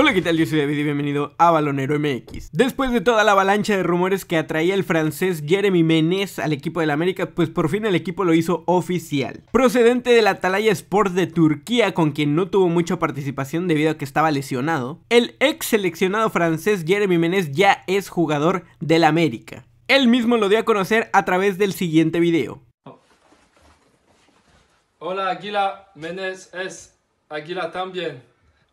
Hola, ¿qué tal? Yo soy David y bienvenido a Balonero MX. Después de toda la avalancha de rumores que atraía el francés Jeremy Menez al equipo del América, pues por fin el equipo lo hizo oficial. Procedente del Atalaya Sports de Turquía, con quien no tuvo mucha participación debido a que estaba lesionado, el ex seleccionado francés Jeremy Menez ya es jugador del América. Él mismo lo dio a conocer a través del siguiente video. Hola Aguila, Menez es Aguila también.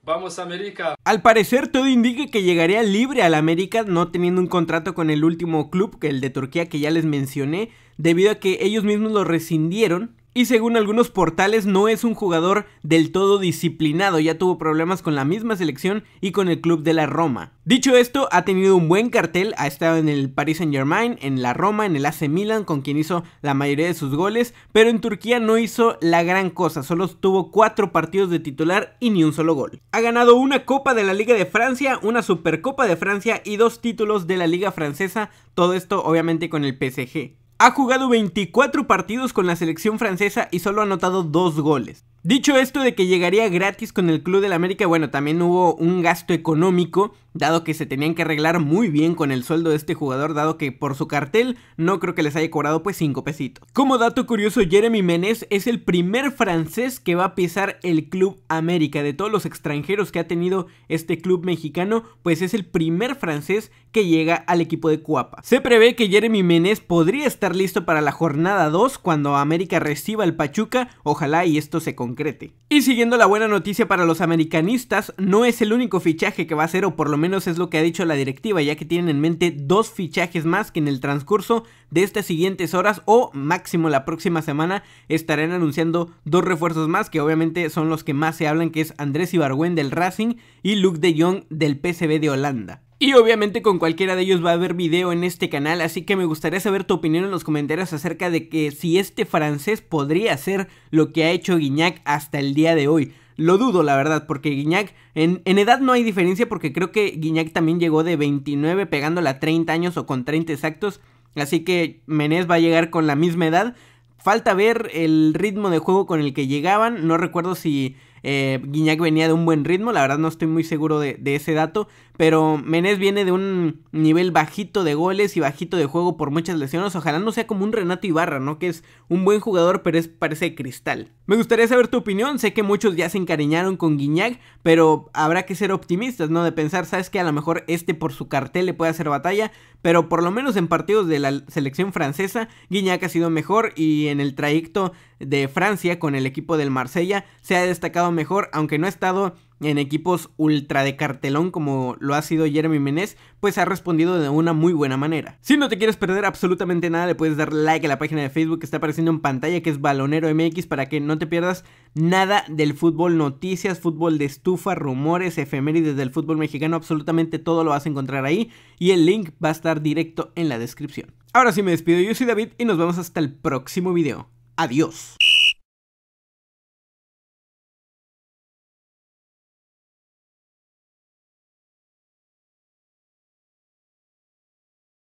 Vamos América. Al parecer todo indica que llegaría libre al América no teniendo un contrato con el último club, que el de Turquía que ya les mencioné, debido a que ellos mismos lo rescindieron y según algunos portales no es un jugador del todo disciplinado, ya tuvo problemas con la misma selección y con el club de la Roma. Dicho esto, ha tenido un buen cartel, ha estado en el Paris Saint Germain, en la Roma, en el AC Milan, con quien hizo la mayoría de sus goles, pero en Turquía no hizo la gran cosa, solo tuvo cuatro partidos de titular y ni un solo gol. Ha ganado una Copa de la Liga de Francia, una Supercopa de Francia y dos títulos de la Liga Francesa, todo esto obviamente con el PSG. Ha jugado 24 partidos con la selección francesa y solo ha anotado 2 goles. Dicho esto de que llegaría gratis con el Club del América, bueno, también hubo un gasto económico, dado que se tenían que arreglar muy bien con el sueldo de este jugador, dado que por su cartel no creo que les haya cobrado pues 5 pesitos. Como dato curioso, Jeremy Menez es el primer francés que va a pisar el Club América. De todos los extranjeros que ha tenido este club mexicano, pues es el primer francés que llega al equipo de Cuapa. Se prevé que Jeremy Ménez podría estar listo para la jornada 2 cuando América reciba el Pachuca, ojalá y esto se concluya. Y siguiendo la buena noticia para los americanistas, no es el único fichaje que va a ser, o por lo menos es lo que ha dicho la directiva, ya que tienen en mente dos fichajes más que en el transcurso de estas siguientes horas o máximo la próxima semana estarán anunciando dos refuerzos más, que obviamente son los que más se hablan, que es Andrés Ibargüen del Racing y Luke de Jong del PCB de Holanda. Y obviamente con cualquiera de ellos va a haber video en este canal, así que me gustaría saber tu opinión en los comentarios acerca de que si este francés podría hacer lo que ha hecho Guignac hasta el día de hoy. Lo dudo, la verdad, porque Guignac, en, edad no hay diferencia, porque creo que Guignac también llegó de 29 pegándola a 30 años o con 30 exactos, así que Menés va a llegar con la misma edad. Falta ver el ritmo de juego con el que llegaban, no recuerdo si eh, venía de un buen ritmo, la verdad no estoy muy seguro de, ese dato, pero Menés viene de un nivel bajito de goles y bajito de juego por muchas lesiones. Ojalá no sea como un Renato Ibarra, ¿no? Que es un buen jugador, pero es, parece cristal. Me gustaría saber tu opinión. Sé que muchos ya se encariñaron con Guiñac, pero habrá que ser optimistas, ¿no? De pensar, sabes que a lo mejor este por su cartel le puede hacer batalla, pero por lo menos en partidos de la selección francesa, Guiñac ha sido mejor y en el trayecto de Francia con el equipo del Marsella se ha destacado mejor, aunque no ha estado en equipos ultra de cartelón como lo ha sido Jeremy Menés, pues ha respondido de una muy buena manera. Si no te quieres perder absolutamente nada, le puedes dar like a la página de Facebook que está apareciendo en pantalla, que es Balonero MX, para que no te pierdas nada del fútbol, noticias, fútbol de estufa, rumores, efemérides del fútbol mexicano, absolutamente todo lo vas a encontrar ahí y el link va a estar directo en la descripción. Ahora sí me despido, yo soy David y nos vemos hasta el próximo video. Adiós.